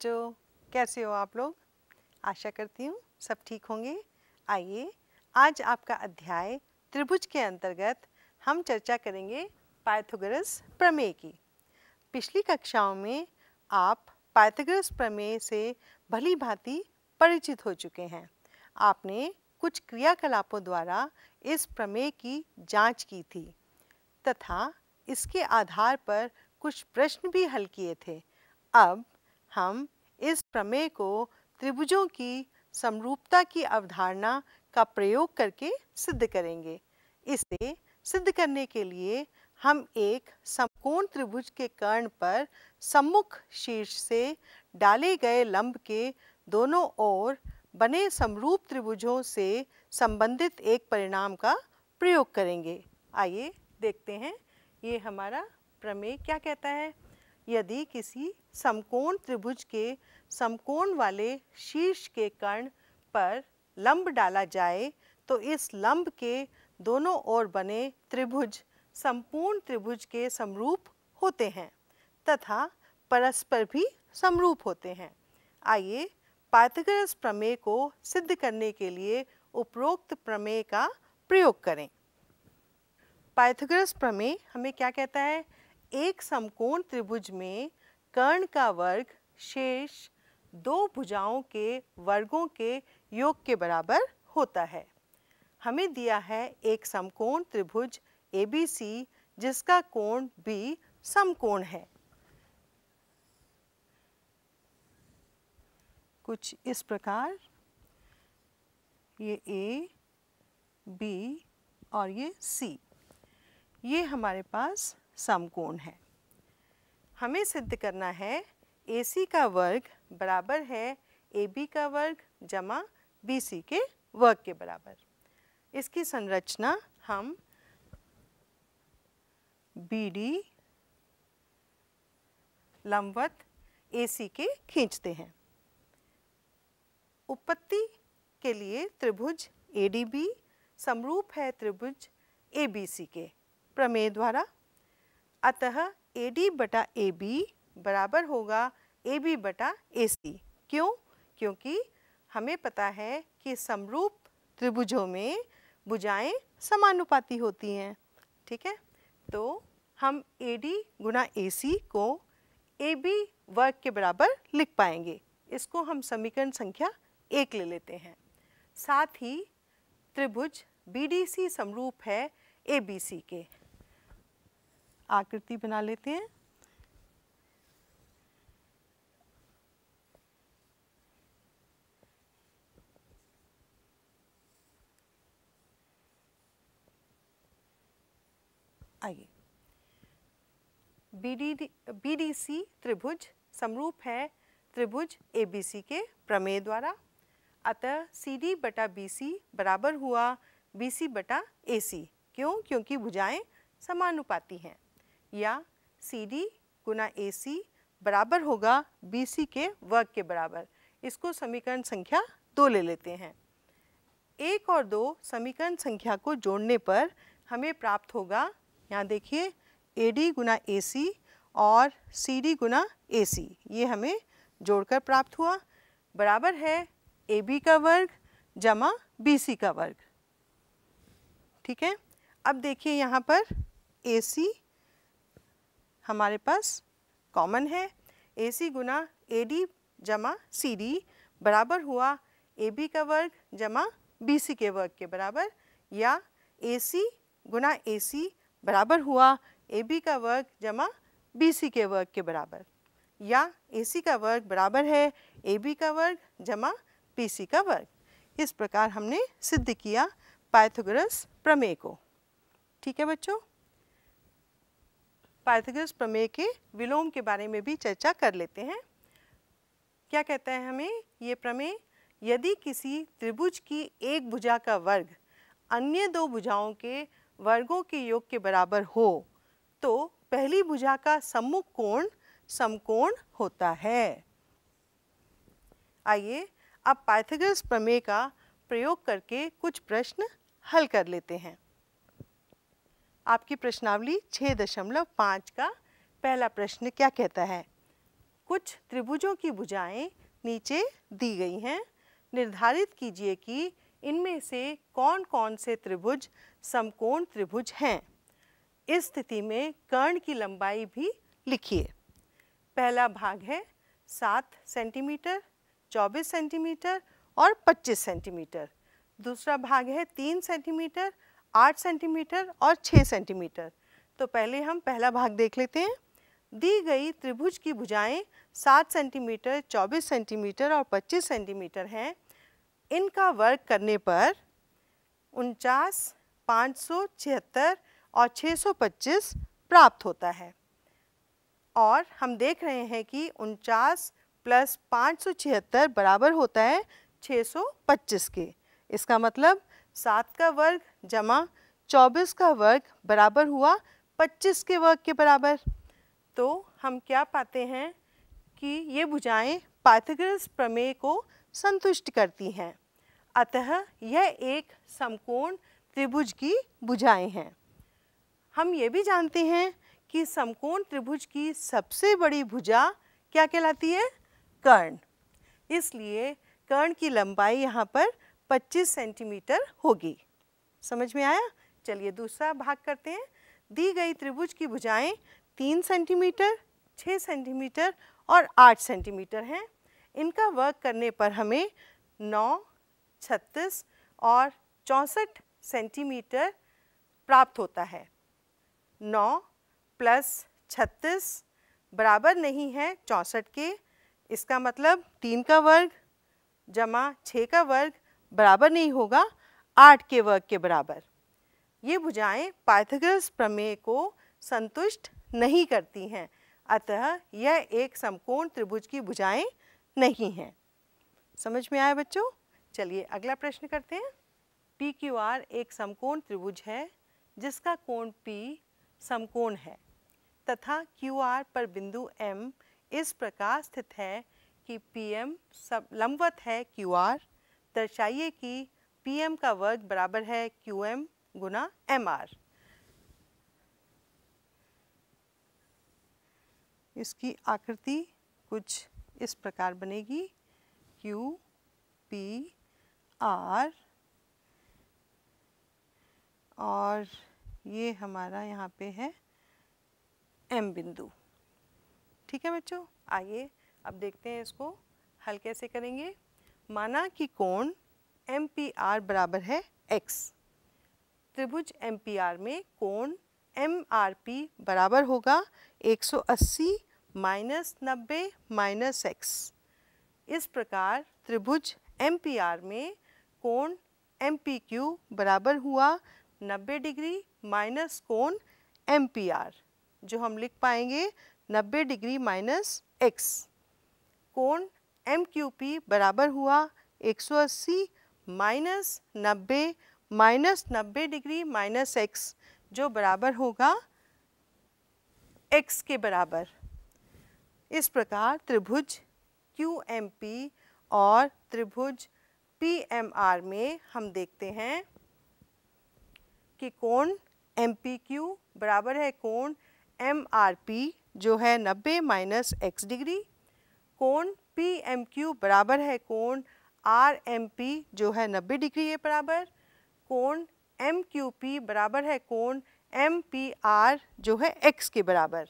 बच्चों कैसे हो आप लोग आशा करती हूँ सब ठीक होंगे आइए आज आपका अध्याय त्रिभुज के अंतर्गत हम चर्चा करेंगे पाइथागोरस प्रमेय की पिछली कक्षाओं में आप पाइथागोरस प्रमेय से भली भांति परिचित हो चुके हैं आपने कुछ क्रियाकलापों द्वारा इस प्रमेय की जांच की थी तथा इसके आधार पर कुछ प्रश्न भी हल किए थे अब हम इस प्रमेय को त्रिभुजों की समरूपता की अवधारणा का प्रयोग करके सिद्ध करेंगे इसे सिद्ध करने के लिए हम एक समकोण त्रिभुज के कर्ण पर सम्मुख शीर्ष से डाले गए लंब के दोनों ओर बने समरूप त्रिभुजों से संबंधित एक परिणाम का प्रयोग करेंगे आइए देखते हैं ये हमारा प्रमेय क्या कहता है यदि किसी समकोण त्रिभुज के समकोण वाले शीर्ष के कर्ण पर लंब डाला जाए तो इस लंब के दोनों ओर बने त्रिभुज संपूर्ण त्रिभुज के समरूप होते हैं तथा परस्पर भी समरूप होते हैं आइए पाथगरस प्रमेय को सिद्ध करने के लिए उपरोक्त प्रमेय का प्रयोग करें पाइथागोरस प्रमेय हमें क्या कहता है एक समकोण त्रिभुज में कर्ण का वर्ग शेष दो भुजाओं के वर्गों के योग के बराबर होता है हमें दिया है एक समकोण त्रिभुज ए जिसका कोण बी समकोण है कुछ इस प्रकार ये ए बी और ये सी ये हमारे पास समकोण है हमें सिद्ध करना है AC का वर्ग बराबर है बी का वर्ग जमा सी के वर्ग के बराबर इसकी संरचना हम बी डी लंबवत AC के खींचते हैं उपपत्ति के लिए त्रिभुज बी समरूप है त्रिभुज सी के प्रमेय द्वारा अतः ए डी बटा ए बी बराबर होगा ए बी बटा ए सी क्यों क्योंकि हमें पता है कि समरूप त्रिभुजों में भुजाएं समानुपाती होती हैं ठीक है तो हम ए डी गुना ए सी को ए बी वर्ग के बराबर लिख पाएंगे इसको हम समीकरण संख्या एक ले लेते हैं साथ ही त्रिभुज बी डी सी समरूप है ए बी सी के आकृति बना लेते हैं आइए डी सी त्रिभुज समरूप है त्रिभुज एबीसी के प्रमेय द्वारा अतः सी डी बटा बी सी बराबर हुआ बी सी बटा ए सी क्यों क्योंकि भुजाएं समानुपाती हैं या सी डी गुना ए सी बराबर होगा बी सी के वर्ग के बराबर इसको समीकरण संख्या दो ले लेते हैं एक और दो समीकरण संख्या को जोड़ने पर हमें प्राप्त होगा यहाँ देखिए ए डी गुना ए सी और सी डी गुना ए सी ये हमें जोड़कर प्राप्त हुआ बराबर है ए बी का वर्ग जमा बी सी का वर्ग ठीक है अब देखिए यहाँ पर ए सी हमारे पास कॉमन है ए सी गुना ए डी जमा सी डी बराबर हुआ ए बी का वर्ग जमा बी सी के वर्ग के बराबर या ए सी गुना ए सी बराबर हुआ ए बी का वर्ग जमा बी सी के वर्ग के बराबर या ए सी का वर्ग बराबर है ए बी का वर्ग जमा बी सी का वर्ग इस प्रकार हमने सिद्ध किया पाइथागोरस प्रमेय को ठीक है बच्चों पार्थिगस प्रमेय के विलोम के बारे में भी चर्चा कर लेते हैं क्या कहता है हमें ये प्रमेय यदि किसी त्रिभुज की एक भुजा का वर्ग अन्य दो भुजाओं के वर्गों के योग के बराबर हो तो पहली भुजा का सम्मुख कोण समकोण होता है आइए अब पाइथागोरस प्रमेय का प्रयोग करके कुछ प्रश्न हल कर लेते हैं आपकी प्रश्नावली छः दशमलव पाँच का पहला प्रश्न क्या कहता है कुछ त्रिभुजों की भुजाएं नीचे दी गई हैं निर्धारित कीजिए कि इनमें से कौन कौन से त्रिभुज समकोण त्रिभुज हैं इस स्थिति में कर्ण की लंबाई भी लिखिए पहला भाग है सात सेंटीमीटर चौबीस सेंटीमीटर और पच्चीस सेंटीमीटर दूसरा भाग है तीन सेंटीमीटर आठ सेंटीमीटर और छः सेंटीमीटर तो पहले हम पहला भाग देख लेते हैं दी गई त्रिभुज की भुजाएं 7 सेंटीमीटर 24 सेंटीमीटर और 25 सेंटीमीटर हैं इनका वर्ग करने पर उनचास पाँच और 625 प्राप्त होता है और हम देख रहे हैं कि उनचास प्लस पाँच बराबर होता है 625 के इसका मतलब सात का वर्ग जमा चौबीस का वर्ग बराबर हुआ पच्चीस के वर्ग के बराबर तो हम क्या पाते हैं कि ये भुजाएं पाथग्रस प्रमेय को संतुष्ट करती हैं अतः यह एक समकोण त्रिभुज की भुजाएं हैं हम ये भी जानते हैं कि समकोण त्रिभुज की सबसे बड़ी भुजा क्या कहलाती है कर्ण इसलिए कर्ण की लंबाई यहाँ पर 25 सेंटीमीटर होगी समझ में आया चलिए दूसरा भाग करते हैं दी गई त्रिभुज की भुजाएं 3 सेंटीमीटर 6 सेंटीमीटर और 8 सेंटीमीटर हैं इनका वर्क करने पर हमें 9, 36 और चौंसठ सेंटीमीटर प्राप्त होता है 9 प्लस 36 बराबर नहीं है चौंसठ के इसका मतलब तीन का वर्ग जमा छः का वर्ग बराबर नहीं होगा आठ के वर्ग के बराबर ये भुजाएं पाइथागोरस प्रमेय को संतुष्ट नहीं करती हैं अतः यह एक समकोण त्रिभुज की भुजाएं नहीं हैं समझ में आया बच्चों चलिए अगला प्रश्न करते हैं पी क्यू आर एक समकोण त्रिभुज है जिसका कोण P समकोण है तथा क्यू आर पर बिंदु M इस प्रकार स्थित है कि पी एम सब लंबवत है क्यू आर दर्शाइए कि एम का वर्ग बराबर है क्यू एम गुना एम आर इसकी आकृति कुछ इस प्रकार बनेगी क्यू पी आर और ये हमारा यहाँ पे है एम बिंदु ठीक है बच्चों आइए अब देखते हैं इसको हल कैसे करेंगे माना कि कोण एम पी आर बराबर है एक्स त्रिभुज एम पी आर में कोण एम आर पी बराबर होगा 180 माइनस नब्बे माइनस एक्स इस प्रकार त्रिभुज एम पी आर में कोण एम पी क्यू बराबर हुआ 90 डिग्री माइनस कोण एम पी आर जो हम लिख पाएंगे 90 डिग्री माइनस एक्स कोण एम क्यू पी बराबर हुआ 180 माइनस नब्बे माइनस नब्बे डिग्री माइनस एक्स जो बराबर होगा एक्स के बराबर इस प्रकार त्रिभुज क्यू एम पी और त्रिभुज पी एम आर में हम देखते हैं कि कोण एम पी क्यू बराबर है कोण एम आर पी जो है 90 माइनस एक्स डिग्री कोण पी एम क्यू बराबर है कोण आर एम पी जो है नब्बे डिग्री के बराबर कोण एम क्यू पी बराबर है कोण एम पी आर जो है एक्स के बराबर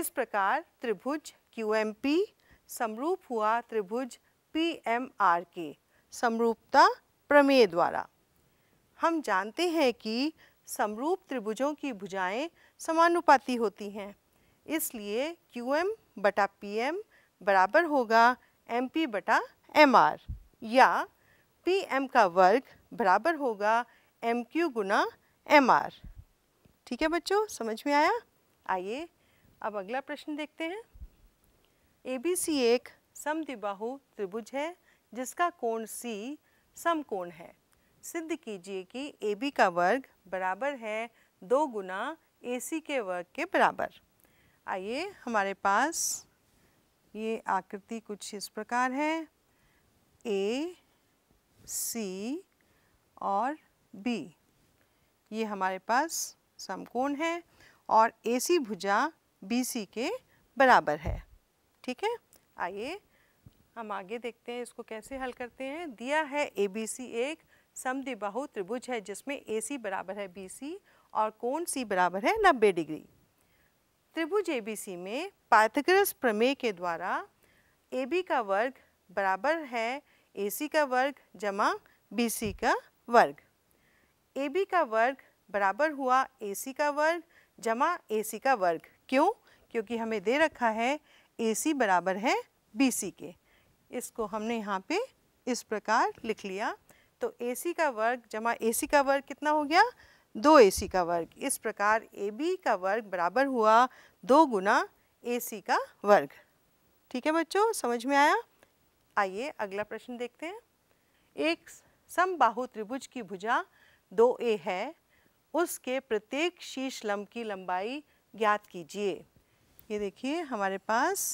इस प्रकार त्रिभुज क्यू एम पी समरूप हुआ त्रिभुज पी एम आर के समरूपता प्रमेय द्वारा हम जानते हैं कि समरूप त्रिभुजों की भुजाएं समानुपाती होती हैं इसलिए क्यू एम बटा पी एम बराबर होगा एम पी बटा एम आर या पी एम का वर्ग बराबर होगा एम क्यू गुना एम आर ठीक है बच्चों समझ में आया आइए अब अगला प्रश्न देखते हैं ए बी सी एक समद्विबाहु त्रिभुज है जिसका कोण सी समकोण है सिद्ध कीजिए कि ए बी का वर्ग बराबर है दो गुना ए सी के वर्ग के बराबर आइए हमारे पास ये आकृति कुछ इस प्रकार है ए सी और बी ये हमारे पास समकोण है और ए सी भुजा बी सी के बराबर है ठीक है आइए हम आगे देखते हैं इसको कैसे हल करते हैं दिया है ए बी सी एक समद्विबाहु त्रिभुज है जिसमें ए सी बराबर है बी सी और कोण सी बराबर है नब्बे डिग्री त्रिभुज ए बी सी में पाथग्रस प्रमेय के द्वारा ए बी का वर्ग बराबर है ए सी का वर्ग जमा बी सी का वर्ग ए बी का वर्ग बराबर हुआ ए सी का वर्ग जमा ए सी का वर्ग क्यों क्योंकि हमें दे रखा है ए सी बराबर है बी सी के इसको हमने यहाँ पे इस प्रकार लिख लिया तो ए सी का वर्ग जमा ए सी का वर्ग कितना हो गया दो ए सी का वर्ग इस प्रकार ए बी का वर्ग बराबर हुआ दो गुना ए सी का वर्ग ठीक है बच्चों समझ में आया आइए अगला प्रश्न देखते हैं एक समबाहु त्रिभुज की भुजा दो ए है उसके प्रत्येक शीर्ष लंब की लंबाई ज्ञात कीजिए ये देखिए हमारे पास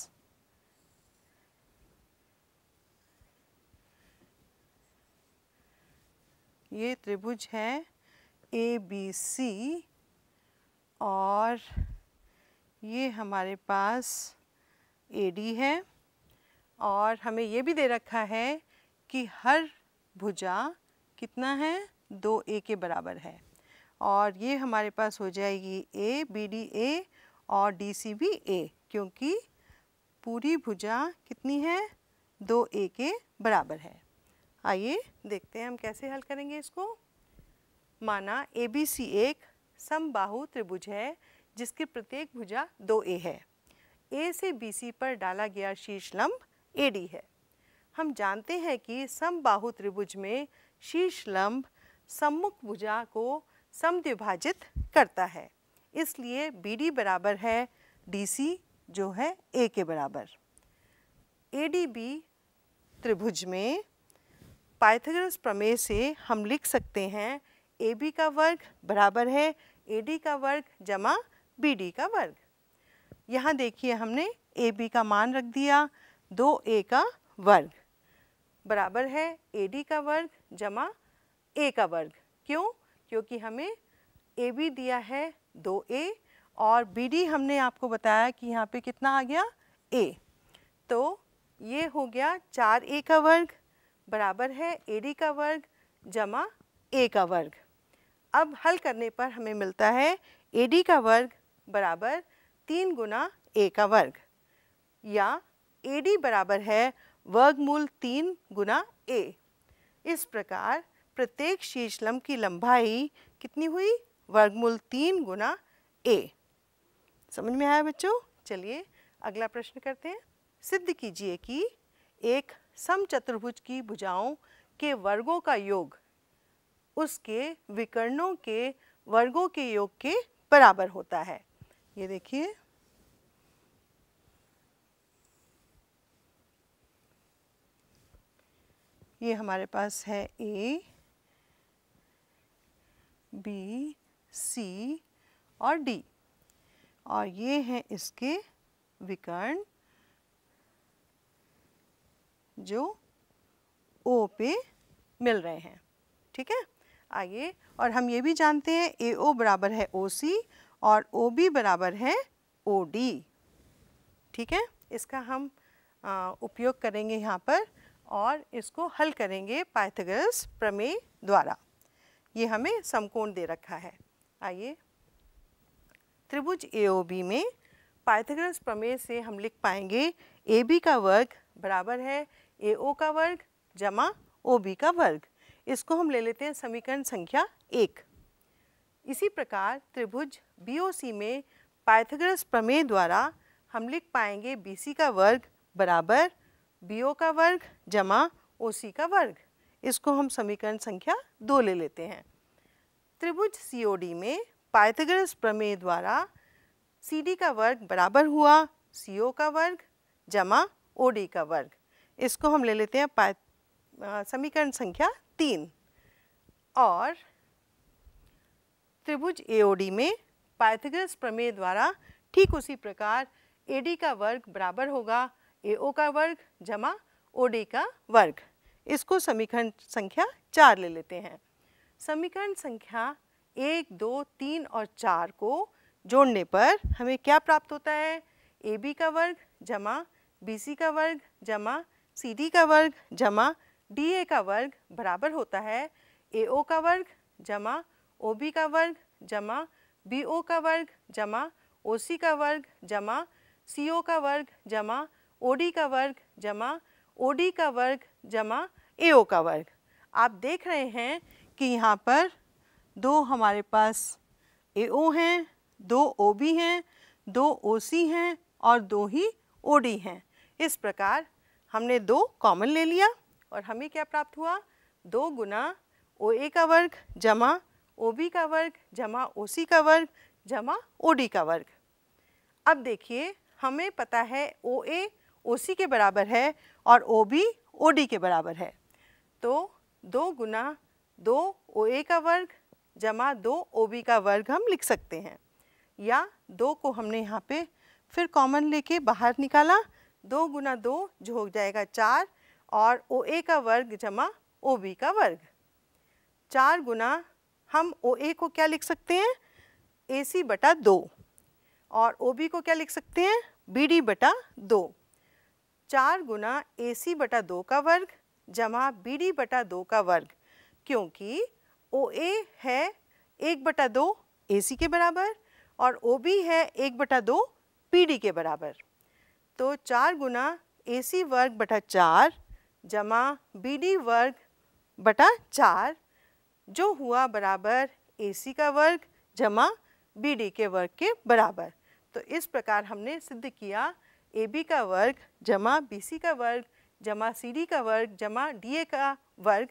ये त्रिभुज है ए बी सी और ये हमारे पास ए डी है और हमें ये भी दे रखा है कि हर भुजा कितना है दो ए के बराबर है और ये हमारे पास हो जाएगी ए बी डी ए और डी सी भी ए क्योंकि पूरी भुजा कितनी है दो ए के बराबर है आइए देखते हैं हम कैसे हल करेंगे इसको माना ए बी सी एक समबाहु त्रिभुज है जिसकी प्रत्येक भुजा दो ए है ए से बी सी पर डाला गया शीर्ष लंब ए डी है हम जानते हैं कि समबाहु त्रिभुज में शीर्ष लंब सम्मुख भुजा को समद्विभाजित करता है इसलिए बी डी बराबर है डी सी जो है ए के बराबर ए डी बी त्रिभुज में पाइथागोरस प्रमेय से हम लिख सकते हैं ए बी का वर्ग बराबर है ए डी का वर्ग जमा बी डी का वर्ग यहाँ देखिए हमने ए बी का मान रख दिया दो ए का वर्ग बराबर है ए डी का वर्ग जमा ए का वर्ग क्यों क्योंकि हमें ए बी दिया है दो ए और बी डी हमने आपको बताया कि यहाँ पे कितना आ गया ए तो ये हो गया चार ए का वर्ग बराबर है ए डी का वर्ग जमा ए का वर्ग अब हल करने पर हमें मिलता है ए डी का वर्ग बराबर तीन गुना ए का वर्ग या ए डी बराबर है वर्गमूल तीन गुना ए इस प्रकार प्रत्येक शीशलम की लंबाई कितनी हुई वर्गमूल तीन गुना ए समझ में आया बच्चों चलिए अगला प्रश्न करते हैं सिद्ध कीजिए कि एक समचतुर्भुज की भुजाओं के वर्गों का योग उसके विकर्णों के वर्गों के योग के बराबर होता है ये देखिए ये हमारे पास है ए बी सी और डी और ये हैं इसके विकर्ण जो ओ पे मिल रहे हैं ठीक है आइए और हम ये भी जानते हैं ए ओ बराबर है ओ सी और ओ बी बराबर है ओ डी ठीक है इसका हम उपयोग करेंगे यहाँ पर और इसको हल करेंगे पाइथागोरस प्रमेय द्वारा ये हमें समकोण दे रखा है आइए त्रिभुज ए ओ बी में पाइथागोरस प्रमेय से हम लिख पाएंगे ए बी का वर्ग बराबर है ए ओ का वर्ग जमा ओ बी का वर्ग इसको हम ले लेते हैं समीकरण संख्या एक इसी प्रकार त्रिभुज बी में पाइथागोरस प्रमेय द्वारा हम लिख पाएंगे BC का वर्ग बराबर BO का वर्ग जमा OC का वर्ग इसको हम समीकरण संख्या दो ले लेते हैं त्रिभुज COD में पाइथागोरस प्रमेय द्वारा CD का वर्ग बराबर हुआ CO का वर्ग जमा OD का वर्ग इसको हम ले लेते हैं समीकरण संख्या तीन और त्रिभुज एओडी में पाइथागोरस प्रमेय द्वारा ठीक उसी प्रकार एडी का वर्ग बराबर होगा एओ का वर्ग जमा ओडी का वर्ग इसको समीकरण संख्या चार ले लेते हैं समीकरण संख्या एक दो तीन और चार को जोड़ने पर हमें क्या प्राप्त होता है ए बी का वर्ग जमा बी सी का वर्ग जमा सी डी का वर्ग जमा डी ए का वर्ग बराबर होता है ए ओ का वर्ग जमा ओ बी का वर्ग जमा बी ओ का वर्ग जमा ओ सी का वर्ग जमा सी ओ का वर्ग जमा ओ डी का वर्ग जमा ओ डी का वर्ग जमा ए ओ का वर्ग आप देख रहे हैं कि यहाँ पर दो हमारे पास ए ओ हैं दो ओ बी हैं दो ओ सी हैं और दो ही ओ डी हैं इस प्रकार हमने दो कॉमन ले लिया और हमें क्या प्राप्त हुआ दो गुना ओ ए का वर्ग जमा ओ बी का वर्ग जमा ओ सी का वर्ग जमा ओ डी का वर्ग अब देखिए हमें पता है ओ ए ओ सी के बराबर है और ओ बी ओ डी के बराबर है तो दो गुना दो ओ ए का वर्ग जमा दो ओ बी का वर्ग हम लिख सकते हैं या दो को हमने यहाँ पे फिर कॉमन लेके बाहर निकाला दो गुना दो जो हो जाएगा चार और ओ ए का वर्ग जमा ओ बी का वर्ग चार गुना हम ओ ए को क्या लिख सकते हैं ए सी बटा दो और ओ बी को क्या लिख सकते हैं बी डी बटा दो चार गुना ए सी बटा दो का वर्ग जमा बी डी बटा दो का वर्ग क्योंकि ओ ए है एक बटा दो ए सी के बराबर और ओ बी है एक बटा दो पी डी के बराबर तो चार गुना ए सी वर्ग बटा चार जमा बी डी वर्ग बटा चार जो हुआ बराबर ए सी का वर्ग जमा बी डी के वर्ग के बराबर तो इस प्रकार हमने सिद्ध किया ए बी का वर्ग जमा बी सी का वर्ग जमा सी डी का वर्ग जमा डी ए का वर्ग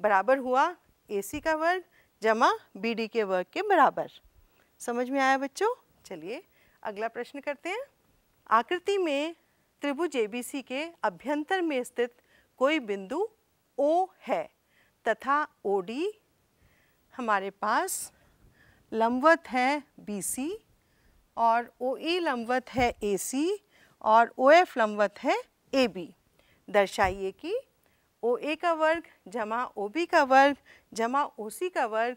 बराबर हुआ ए सी का वर्ग जमा बी डी के वर्ग के बराबर समझ में आया बच्चों चलिए अगला प्रश्न करते हैं आकृति में त्रिभुज ए बी सी के अभ्यंतर में स्थित कोई बिंदु ओ है तथा ओ डी हमारे पास लंबवत है बी सी और ओ ई e लंबवत है ए सी और ओ एफ लंबवत है ए बी दर्शाइए कि ओ ए का वर्ग जमा ओ बी का वर्ग जमा ओ सी का वर्ग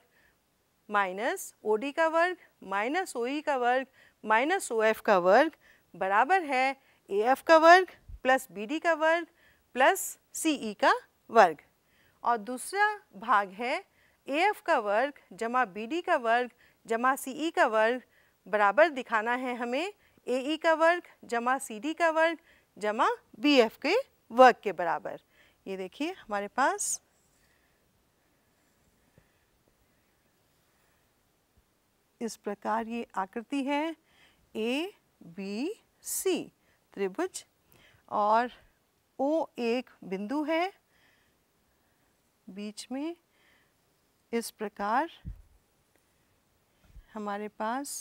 माइनस ओ डी का वर्ग माइनस ओ ई e का वर्ग माइनस ओ एफ का वर्ग बराबर है ए एफ का वर्ग प्लस बी डी का वर्ग प्लस सी ई का वर्ग और दूसरा भाग है ए एफ का वर्ग जमा बी डी का वर्ग जमा सी ई का वर्ग बराबर दिखाना है हमें ए ई का वर्ग जमा सी डी का वर्ग जमा बी एफ के वर्ग के बराबर ये देखिए हमारे पास इस प्रकार ये आकृति है ए बी सी त्रिभुज और ओ एक बिंदु है बीच में इस प्रकार हमारे पास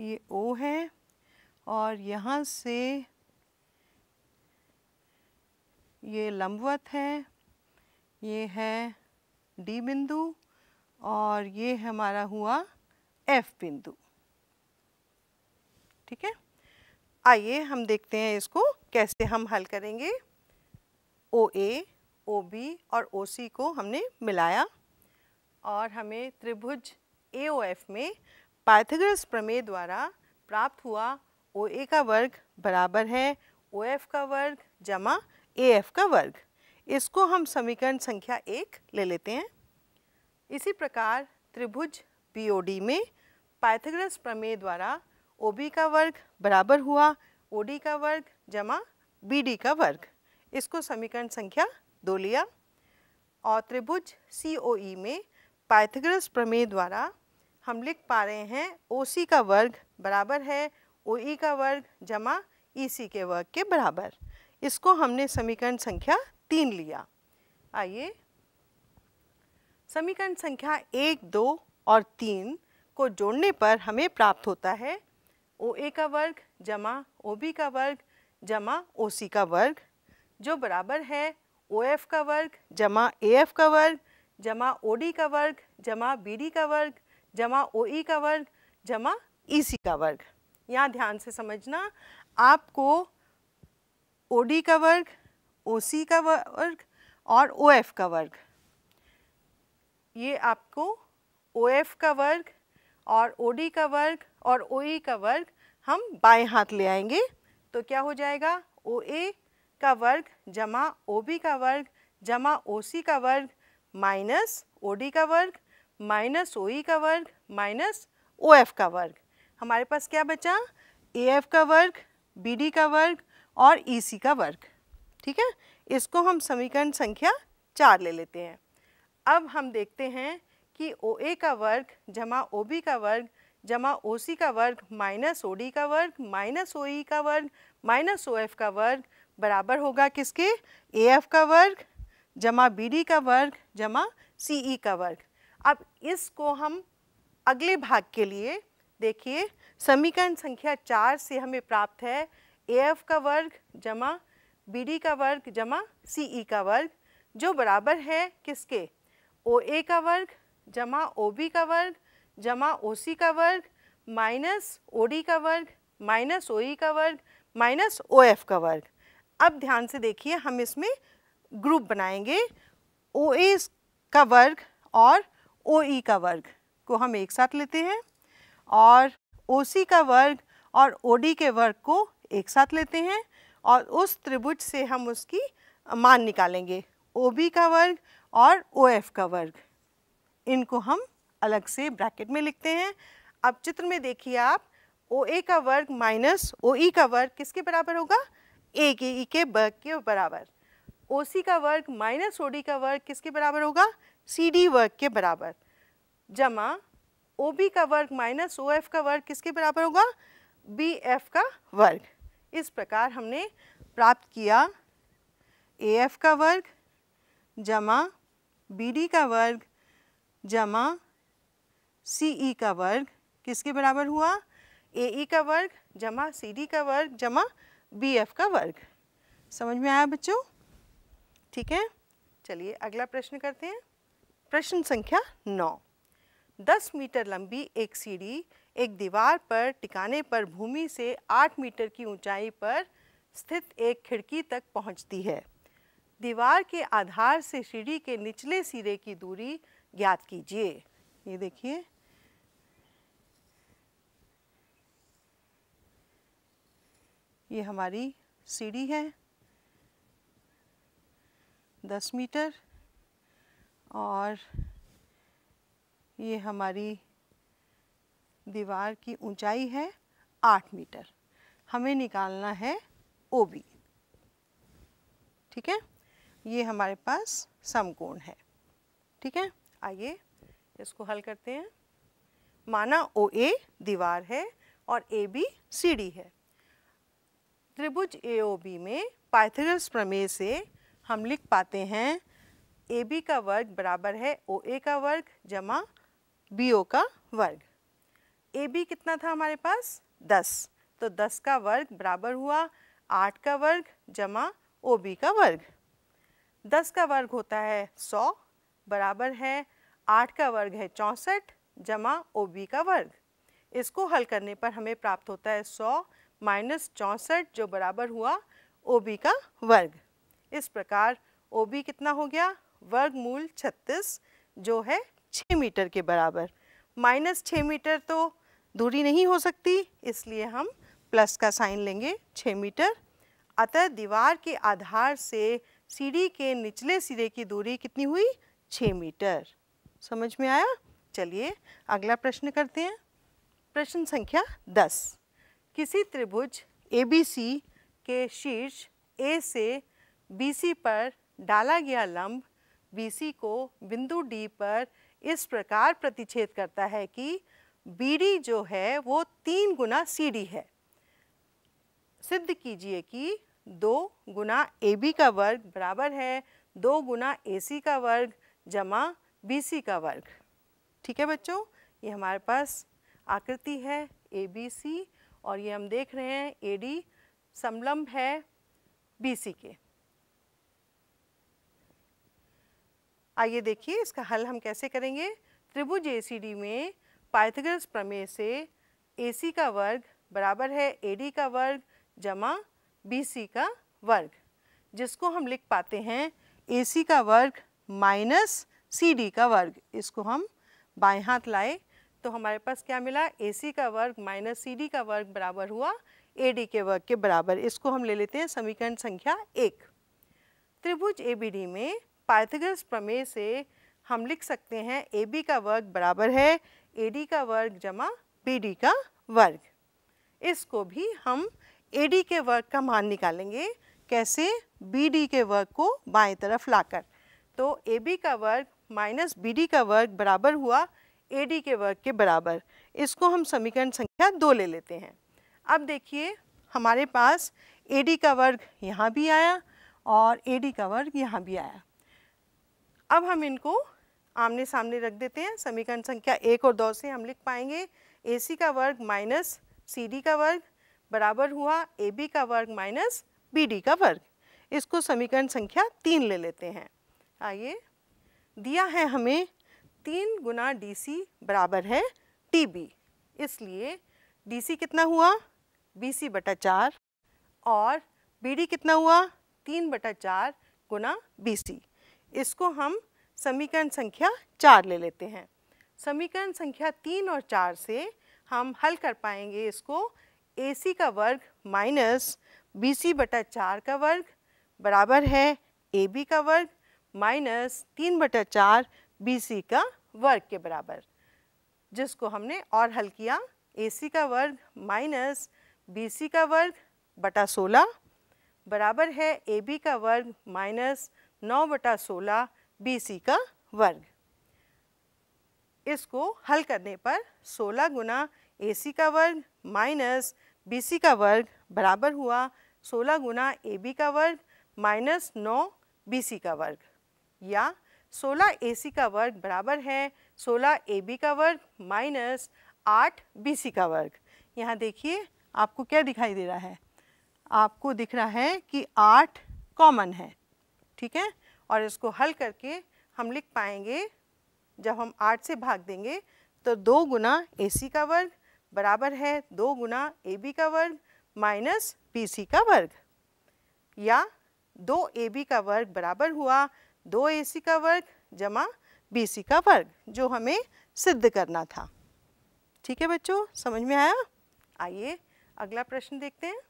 ये ओ है और यहाँ से ये लंबवत है ये है डी बिंदु और ये हमारा हुआ एफ बिंदु ठीक है आइए हम देखते हैं इसको कैसे हम हल करेंगे ओ ए ओ बी और ओ सी को हमने मिलाया और हमें त्रिभुज ए ओ एफ में पाइथागोरस प्रमेय द्वारा प्राप्त हुआ ओ ए का वर्ग बराबर है ओ एफ का वर्ग जमा ए एफ का वर्ग इसको हम समीकरण संख्या एक ले लेते हैं इसी प्रकार त्रिभुज बी ओ डी में पाइथागोरस प्रमेय द्वारा ओ बी का वर्ग बराबर हुआ ओ डी का वर्ग जमा बी डी का वर्ग इसको समीकरण संख्या दो लिया और त्रिभुज सी ओ ई में पाइथागोरस प्रमेय द्वारा हम लिख पा रहे हैं ओ सी का वर्ग बराबर है ओ ई e का वर्ग जमा ई e सी के वर्ग के बराबर इसको हमने समीकरण संख्या तीन लिया आइए समीकरण संख्या एक दो और तीन को जोड़ने पर हमें प्राप्त होता है ओ ए का वर्ग जमा ओ बी का वर्ग जमा ओ सी का वर्ग जो बराबर है ओ एफ का वर्ग जमा ए एफ का वर्ग जमा ओ डी का वर्ग जमा बी डी का वर्ग जमा ओ ई का वर्ग जमा ई सी का वर्ग यहाँ ध्यान से समझना आपको ओ डी का वर्ग ओ सी का वर्ग और ओ एफ का वर्ग ये आपको ओ एफ का वर्ग और ओ डी का वर्ग और ओ ए का वर्ग हम बाएं हाथ ले आएंगे तो क्या हो जाएगा ओ ए का वर्ग जमा ओ बी का वर्ग जमा ओ सी का वर्ग माइनस ओ डी का वर्ग माइनस ओ ई e का वर्ग माइनस ओ एफ का वर्ग हमारे पास क्या बचा ए एफ का वर्ग बी डी का वर्ग और ई e सी का वर्ग ठीक है इसको हम समीकरण संख्या चार ले लेते हैं अब हम देखते हैं कि ओ ए का वर्ग जमा ओ बी का वर्ग जमा ओ सी का वर्ग माइनस ओ डी का वर्ग माइनस ओ ई का वर्ग माइनस ओ एफ का वर्ग बराबर होगा किसके ए एफ का वर्ग जमा बी डी का वर्ग जमा सी ई का वर्ग अब इसको हम अगले भाग के लिए देखिए समीकरण संख्या चार से हमें प्राप्त है ए एफ का वर्ग जमा बी डी का वर्ग जमा सी ई का वर्ग जो बराबर है किसके ओ ए का वर्ग जमा ओ बी का वर्ग जमा ओ सी का वर्ग माइनस ओ डी का वर्ग माइनस ओ ई e का वर्ग माइनस ओ एफ का वर्ग अब ध्यान से देखिए हम इसमें ग्रुप बनाएंगे ओ ए का वर्ग और ओ ई e का वर्ग को हम एक साथ लेते हैं और ओ सी का वर्ग और ओ डी के वर्ग को एक साथ लेते हैं और उस त्रिभुज से हम उसकी मान निकालेंगे ओ बी का वर्ग और ओ एफ का वर्ग इनको हम अलग से ब्रैकेट में लिखते हैं अब चित्र में देखिए आप ओ ए का वर्ग माइनस ओ ई e का वर्ग किसके बराबर होगा ए e के ई के वर्ग के बराबर ओ सी का वर्ग माइनस ओ डी का वर्ग किसके बराबर होगा सी डी वर्ग के बराबर जमा ओ बी का वर्ग माइनस ओ एफ का वर्ग किसके बराबर होगा बी एफ का वर्ग इस प्रकार हमने प्राप्त किया ए एफ का वर्ग जमा बी डी का वर्ग जमा सी ई का वर्ग किसके बराबर हुआ ए ई का वर्ग जमा सी डी का वर्ग जमा बी एफ का वर्ग समझ में आया बच्चों ठीक है चलिए अगला प्रश्न करते हैं प्रश्न संख्या नौ दस मीटर लंबी एक सीढ़ी एक दीवार पर टिकाने पर भूमि से आठ मीटर की ऊंचाई पर स्थित एक खिड़की तक पहुंचती है दीवार के आधार से सीढ़ी के निचले सिरे की दूरी ज्ञात कीजिए ये देखिए ये हमारी सीढ़ी है दस मीटर और ये हमारी दीवार की ऊंचाई है आठ मीटर हमें निकालना है ओ बी ठीक है ये हमारे पास समकोण है ठीक है आइए इसको हल करते हैं माना ओ ए दीवार है और ए बी सीढ़ी है त्रिभुज बी में पाइथागोरस प्रमेय से हम लिख पाते हैं ए बी का वर्ग बराबर है ओ ए का वर्ग जमा बी ओ का वर्ग ए बी कितना था हमारे पास दस तो दस का वर्ग बराबर हुआ आठ का वर्ग जमा ओ बी का वर्ग दस का वर्ग होता है सौ बराबर है आठ का वर्ग है चौंसठ जमा ओ बी का वर्ग इसको हल करने पर हमें प्राप्त होता है सौ माइनस चौंसठ जो बराबर हुआ ओ बी का वर्ग इस प्रकार ओ बी कितना हो गया वर्ग मूल छत्तीस जो है छः मीटर के बराबर माइनस छः मीटर तो दूरी नहीं हो सकती इसलिए हम प्लस का साइन लेंगे छः मीटर अतः दीवार के आधार से सीढ़ी के निचले सिरे की दूरी कितनी हुई छः मीटर समझ में आया चलिए अगला प्रश्न करते हैं प्रश्न संख्या दस किसी त्रिभुज सी के शीर्ष ए से सी पर डाला गया लंब सी को बिंदु डी पर इस प्रकार प्रतिच्छेद करता है कि बी जो है वो तीन गुना सी है सिद्ध कीजिए कि दो गुना ए बी का वर्ग बराबर है दो गुना ए सी का वर्ग जमा बी सी का वर्ग ठीक है बच्चों ये हमारे पास आकृति है ए बी सी और ये हम देख रहे हैं ए डी समलम्ब है बी सी के आइए देखिए इसका हल हम कैसे करेंगे त्रिभुज ए सी डी में पाइथागोरस प्रमेय से ए सी का वर्ग बराबर है ए डी का वर्ग जमा बी सी का वर्ग जिसको हम लिख पाते हैं ए सी का वर्ग माइनस सी डी का वर्ग इसको हम बाएं हाथ लाए तो हमारे पास क्या मिला ए सी का वर्ग माइनस सी डी का वर्ग बराबर हुआ ए डी के वर्ग के बराबर इसको हम ले लेते हैं समीकरण संख्या एक त्रिभुज ए बी डी में पाइथागोरस प्रमेय से हम लिख सकते हैं ए बी का वर्ग बराबर है ए डी का वर्ग जमा बी डी का वर्ग इसको भी हम ए डी के वर्ग का मान निकालेंगे कैसे बी डी के वर्ग को बाएं तरफ लाकर तो ए बी का वर्ग माइनस बी डी का वर्ग बराबर हुआ ए डी के वर्ग के बराबर इसको हम समीकरण संख्या दो ले लेते हैं अब देखिए हमारे पास ए डी का वर्ग यहाँ भी आया और ए डी का वर्ग यहाँ भी आया अब हम इनको आमने सामने रख देते हैं समीकरण संख्या एक और दो से हम लिख पाएंगे ए सी का वर्ग माइनस सी डी का वर्ग बराबर हुआ ए बी का वर्ग माइनस बी डी का वर्ग इसको समीकरण संख्या तीन ले लेते हैं आइए दिया है हमें तीन गुना डी सी बराबर है टी बी इसलिए डी सी कितना हुआ बी सी बटा चार और बी डी कितना हुआ तीन बटा चार गुना बी सी इसको हम समीकरण संख्या चार ले लेते हैं समीकरण संख्या तीन और चार से हम हल कर पाएंगे इसको ए सी का वर्ग माइनस बी सी बटा चार का वर्ग बराबर है ए बी का वर्ग माइनस तीन बटा चार बी सी का वर्ग के बराबर जिसको हमने और हल किया ए सी का वर्ग माइनस बी सी का वर्ग बटा सोलह बराबर है ए बी का वर्ग माइनस नौ बटा सोलह बी सी का वर्ग इसको हल करने पर सोलह गुना ए सी का वर्ग माइनस बी सी का वर्ग बराबर हुआ सोलह गुना ए बी का वर्ग माइनस नौ बी सी का वर्ग या सोलह ए सी का वर्ग बराबर है सोलह ए बी का वर्ग माइनस आठ बी सी का वर्ग यहाँ देखिए आपको क्या दिखाई दे रहा है आपको दिख रहा है कि आठ कॉमन है ठीक है और इसको हल करके हम लिख पाएंगे जब हम आठ से भाग देंगे तो दो गुना ए सी का वर्ग बराबर है दो गुना ए बी का वर्ग माइनस बी सी का वर्ग या दो ए बी का वर्ग बराबर हुआ दो ए सी का वर्ग जमा बी सी का वर्ग जो हमें सिद्ध करना था ठीक है बच्चों समझ में आया आइए अगला प्रश्न देखते हैं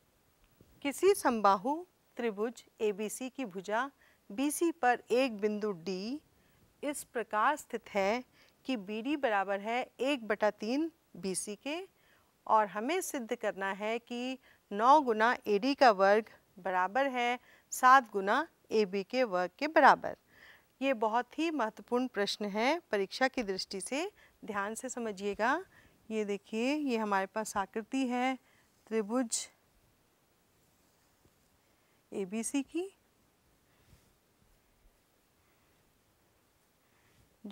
किसी संबाहु त्रिभुज सी की भुजा सी पर एक बिंदु डी इस प्रकार स्थित है कि बी डी बराबर है एक बटा तीन बी सी के और हमें सिद्ध करना है कि नौ गुना ए डी का वर्ग बराबर है सात गुना ए बी के वर्ग के बराबर ये बहुत ही महत्वपूर्ण प्रश्न है परीक्षा की दृष्टि से ध्यान से समझिएगा ये देखिए ये हमारे पास आकृति है त्रिभुज ए बी सी की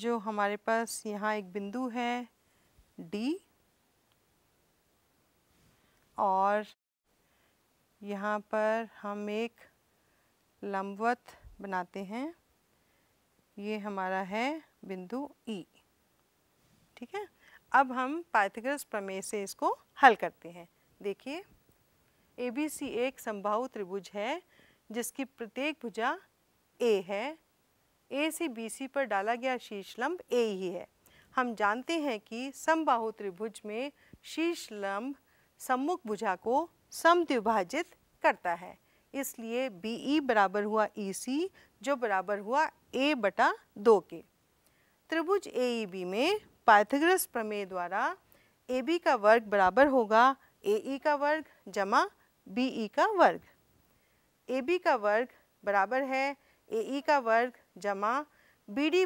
जो हमारे पास यहाँ एक बिंदु है डी और यहाँ पर हम एक लंबवत बनाते हैं ये हमारा है बिंदु ई e। ठीक है अब हम पाइथागोरस प्रमेय से इसको हल करते हैं देखिए ए बी सी एक संभाव त्रिभुज है जिसकी प्रत्येक भुजा ए है ए से बी सी पर डाला गया शीर्ष लंब ए ही है हम जानते हैं कि समबाहु त्रिभुज में शीर्ष लंब सम्मुख भुजा को समद्विभाजित करता है इसलिए बी ई e बराबर हुआ ई e सी जो बराबर हुआ ए बटा दो के त्रिभुज ए ई बी में पाइथागोरस प्रमेय द्वारा ए बी का वर्ग बराबर होगा ए ई e का वर्ग जमा बी ई का वर्ग ए बी का वर्ग बराबर है ए ई का वर्ग जमा बी डी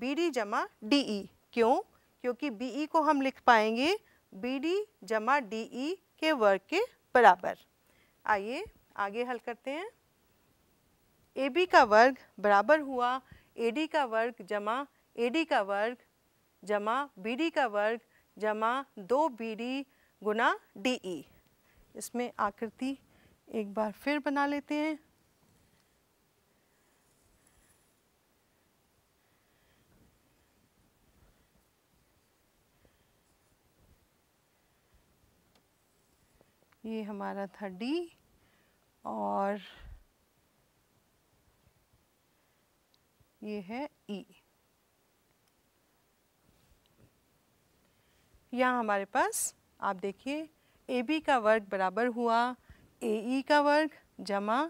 बी डी जमा डी ई क्यों क्योंकि बी ई को हम लिख पाएंगे बी डी जमा डी ई के वर्ग के बराबर आइए आगे हल करते हैं ए बी का वर्ग बराबर हुआ ए डी का वर्ग जमा ए डी का वर्ग जमा बी डी का वर्ग जमा दो बी डी गुना डी ई e। इसमें आकृति एक बार फिर बना लेते हैं ये हमारा था डी और ये है ई e। यहाँ हमारे पास आप देखिए ए बी का वर्ग बराबर हुआ ए ई e का वर्ग जमा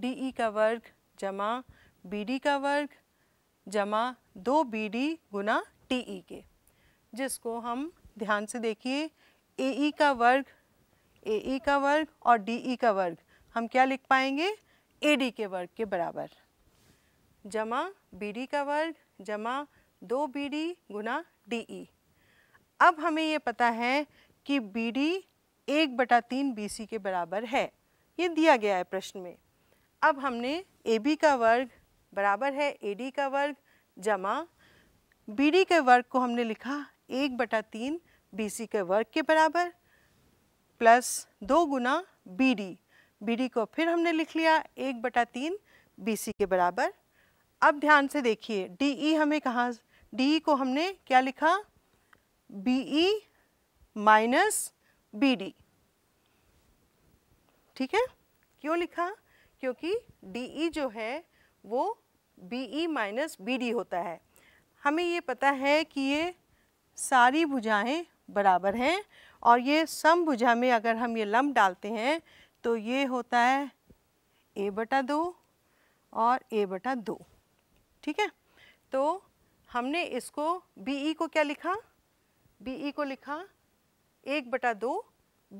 डी ई e का वर्ग जमा बी डी का वर्ग जमा दो बी डी गुना टी ई के जिसको हम ध्यान से देखिए ए ई का वर्ग ए ई का वर्ग और डी ई का वर्ग हम क्या लिख पाएंगे ए डी के वर्ग के बराबर जमा बी डी का वर्ग जमा दो बी डी गुना डी ई e। अब हमें ये पता है कि बी डी एक बटा तीन बी सी के बराबर है ये दिया गया है प्रश्न में अब हमने ए बी का वर्ग बराबर है ए डी का वर्ग जमा बी डी के वर्ग को हमने लिखा एक बटा तीन बी सी के वर्ग के बराबर प्लस दो गुना बी डी बी डी को फिर हमने लिख लिया एक बटा तीन बी सी के बराबर अब ध्यान से देखिए डी ई e हमें कहाँ डी ई e को हमने क्या लिखा B E minus B D ठीक है क्यों लिखा क्योंकि डी ई e जो है वो B E minus B D होता है हमें ये पता है कि ये सारी भुजाएं बराबर हैं और ये सम भुजा में अगर हम ये लम्ब डालते हैं तो ये होता है ए बटा दो और ए बटा दो ठीक है तो हमने इसको बी ई को क्या लिखा बी ई को लिखा एक बटा दो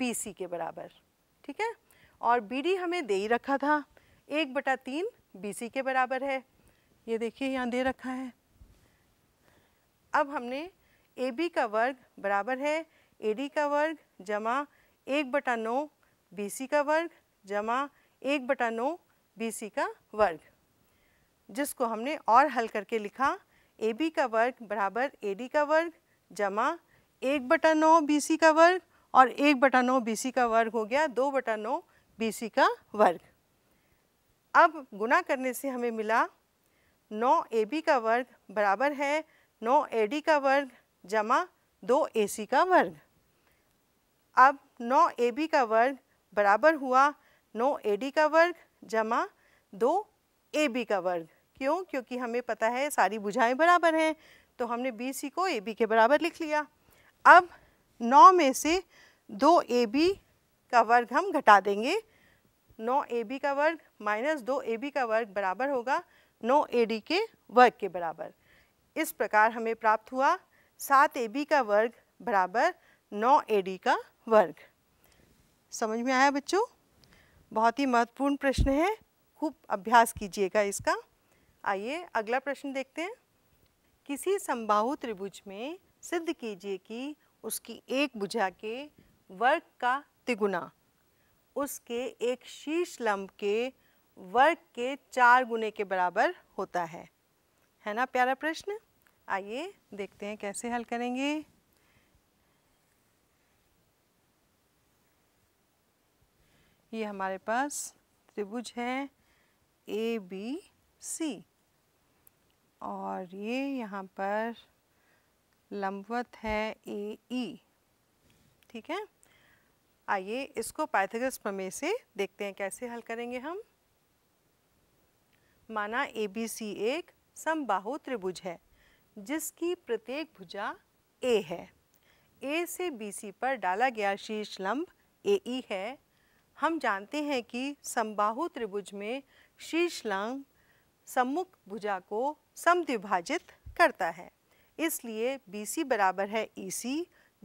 बी सी के बराबर ठीक है और बी डी हमें दे ही रखा था एक बटा तीन बी सी के बराबर है ये देखिए यहाँ दे रखा है अब हमने ए बी का वर्ग बराबर है ए डी का वर्ग जमा एक बटा नौ बी सी का वर्ग जमा एक बटा नौ बी सी का वर्ग जिसको हमने और हल करके लिखा ए बी का वर्ग बराबर ए डी का वर्ग जमा एक बटा नौ बी सी का वर्ग और एक बटा नौ बी सी का वर्ग हो गया दो बटा नौ बी सी का वर्ग अब गुना करने से हमें मिला नौ ए बी का वर्ग बराबर है नौ ए डी का वर्ग जमा दो ए सी का वर्ग अब नौ ए बी का वर्ग बराबर हुआ नौ ए डी का वर्ग जमा दो ए बी का वर्ग क्यों क्योंकि हमें पता है सारी बुझाएँ बराबर हैं तो हमने बी सी को ए बी के बराबर लिख लिया अब नौ में से दो ए बी का वर्ग हम घटा देंगे नौ ए बी का वर्ग माइनस दो ए बी का वर्ग बराबर होगा नौ ए डी के वर्ग के बराबर इस प्रकार हमें प्राप्त हुआ सात ए बी का वर्ग बराबर नौ ए डी का वर्ग समझ में आया बच्चों बहुत ही महत्वपूर्ण प्रश्न है खूब अभ्यास कीजिएगा इसका आइए अगला प्रश्न देखते हैं किसी संबाहु त्रिभुज में सिद्ध कीजिए कि उसकी एक भुजा के वर्ग का तिगुना उसके एक शीर्ष लंब के वर्ग के चार गुने के बराबर होता है है ना प्यारा प्रश्न आइए देखते हैं कैसे हल करेंगे ये हमारे पास त्रिभुज है ए बी सी और ये यहाँ पर लंबवत है ए ई e. ठीक है आइए इसको पाइथागोरस प्रमेय से देखते हैं कैसे हल करेंगे हम माना ए बी सी एक समबाहु त्रिभुज है जिसकी प्रत्येक भुजा ए है ए से बी सी पर डाला गया शीर्ष लंब ए ई e है हम जानते हैं कि समबाहु त्रिभुज में शीर्षलांग सम्मुख भुजा को समद्विभाजित करता है इसलिए BC बराबर है EC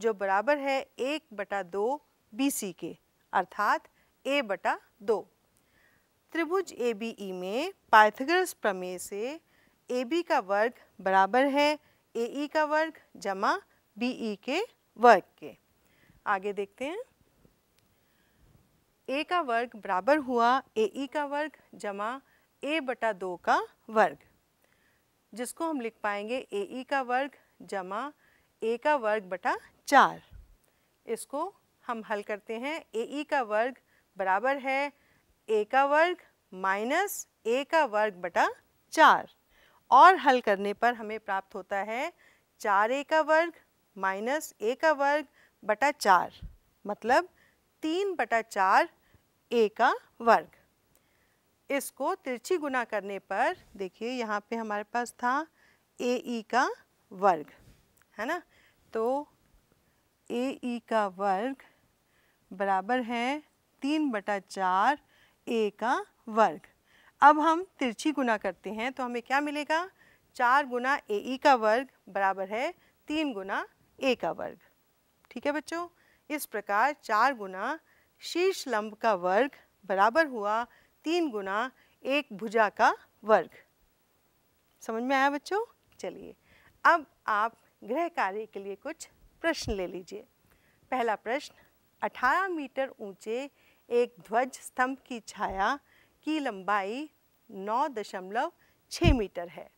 जो बराबर है एक बटा दो बी के अर्थात ए बटा दो त्रिभुज ए बी ई में पाइथागोरस प्रमेय से ए बी का वर्ग बराबर है ए ई e का वर्ग जमा बी ई e के वर्ग के आगे देखते हैं ए का वर्ग बराबर हुआ ए ई का वर्ग जमा ए बटा दो का वर्ग जिसको हम लिख पाएंगे ए ई का वर्ग जमा ए का वर्ग बटा चार इसको हम हल करते हैं ए ई का वर्ग बराबर है ए का वर्ग माइनस ए का वर्ग बटा चार और हल करने पर हमें प्राप्त होता है चार ए का वर्ग माइनस ए का वर्ग बटा चार मतलब तीन बटा चार ए का वर्ग इसको तिरछी गुना करने पर देखिए यहाँ पे हमारे पास था ए ई का वर्ग है ना तो ए ई का वर्ग बराबर है तीन बटा चार ए का वर्ग अब हम तिरछी गुना करते हैं तो हमें क्या मिलेगा चार गुना ए ई का वर्ग बराबर है तीन गुना ए का वर्ग ठीक है बच्चों इस प्रकार चार गुना शीर्ष लंब का वर्ग बराबर हुआ तीन गुना एक भुजा का वर्ग समझ में आया बच्चों चलिए अब आप गृह कार्य के लिए कुछ प्रश्न ले लीजिए पहला प्रश्न 18 मीटर ऊंचे एक ध्वज स्तंभ की छाया की लंबाई 9.6 मीटर है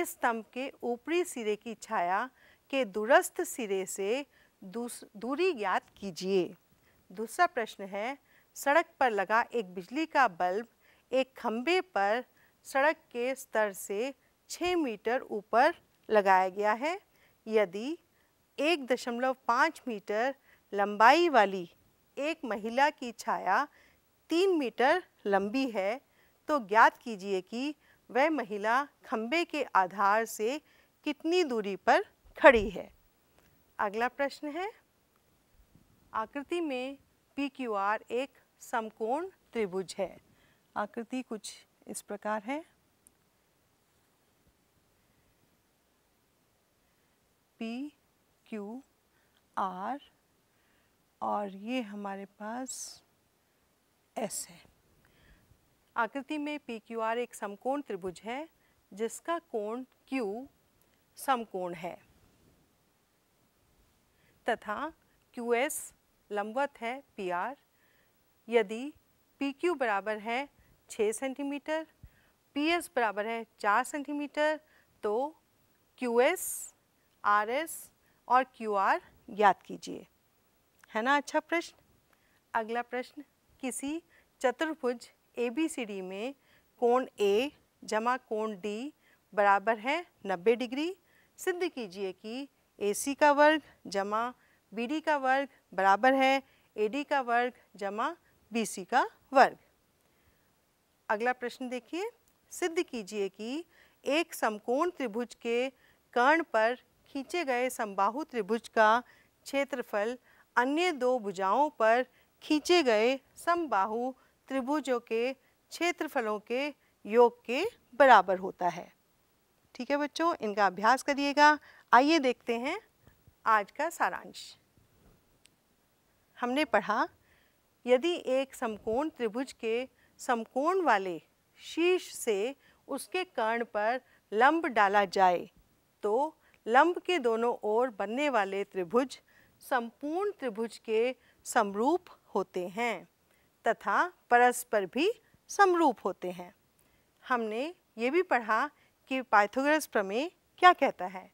इस स्तंभ के ऊपरी सिरे की छाया के दूरस्थ सिरे से दूरी ज्ञात कीजिए दूसरा प्रश्न है सड़क पर लगा एक बिजली का बल्ब एक खम्भे पर सड़क के स्तर से छः मीटर ऊपर लगाया गया है यदि एक दशमलव पाँच मीटर लंबाई वाली एक महिला की छाया तीन मीटर लंबी है तो ज्ञात कीजिए कि वह महिला खम्भे के आधार से कितनी दूरी पर खड़ी है अगला प्रश्न है आकृति में पी क्यू आर एक समकोण त्रिभुज है आकृति कुछ इस प्रकार है पी क्यू आर और ये हमारे पास एस है आकृति में पी क्यू आर एक समकोण त्रिभुज है जिसका कोण Q समकोण है तथा QS लंबवत है पी आर यदि पी क्यू बराबर है 6 सेंटीमीटर पी एस बराबर है 4 सेंटीमीटर तो क्यू एस आर एस और क्यू आर याद कीजिए है ना अच्छा प्रश्न अगला प्रश्न किसी चतुर्भुज ए बी सी डी में कोण ए जमा कोण डी बराबर है 90 डिग्री सिद्ध कीजिए कि ए सी का वर्ग जमा बी डी का वर्ग बराबर है ए का वर्ग जमा बी सी का वर्ग अगला प्रश्न देखिए सिद्ध कीजिए कि एक समकोण त्रिभुज के कर्ण पर खींचे गए समबाहु त्रिभुज का क्षेत्रफल अन्य दो भुजाओं पर खींचे गए समबाहु त्रिभुजों के क्षेत्रफलों के योग के बराबर होता है ठीक है बच्चों इनका अभ्यास करिएगा आइए देखते हैं आज का सारांश हमने पढ़ा यदि एक समकोण त्रिभुज के समकोण वाले शीर्ष से उसके कर्ण पर लंब डाला जाए तो लंब के दोनों ओर बनने वाले त्रिभुज संपूर्ण त्रिभुज के समरूप होते हैं तथा परस्पर भी समरूप होते हैं हमने ये भी पढ़ा कि पाइथागोरस प्रमेय क्या कहता है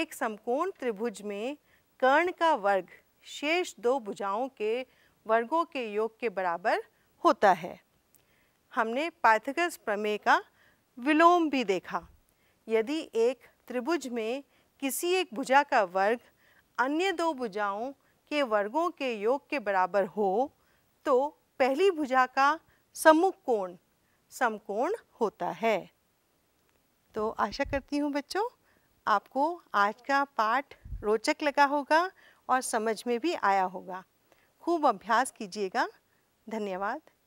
एक समकोण त्रिभुज में कर्ण का वर्ग शेष दो भुजाओं के वर्गों के योग के बराबर होता है हमने पाइथागोरस प्रमेय का विलोम भी देखा यदि एक त्रिभुज में किसी एक भुजा का वर्ग अन्य दो भुजाओं के वर्गों के योग के बराबर हो तो पहली भुजा का सम्मुख कोण समकोण होता है तो आशा करती हूँ बच्चों आपको आज का पाठ रोचक लगा होगा और समझ में भी आया होगा खूब अभ्यास कीजिएगा धन्यवाद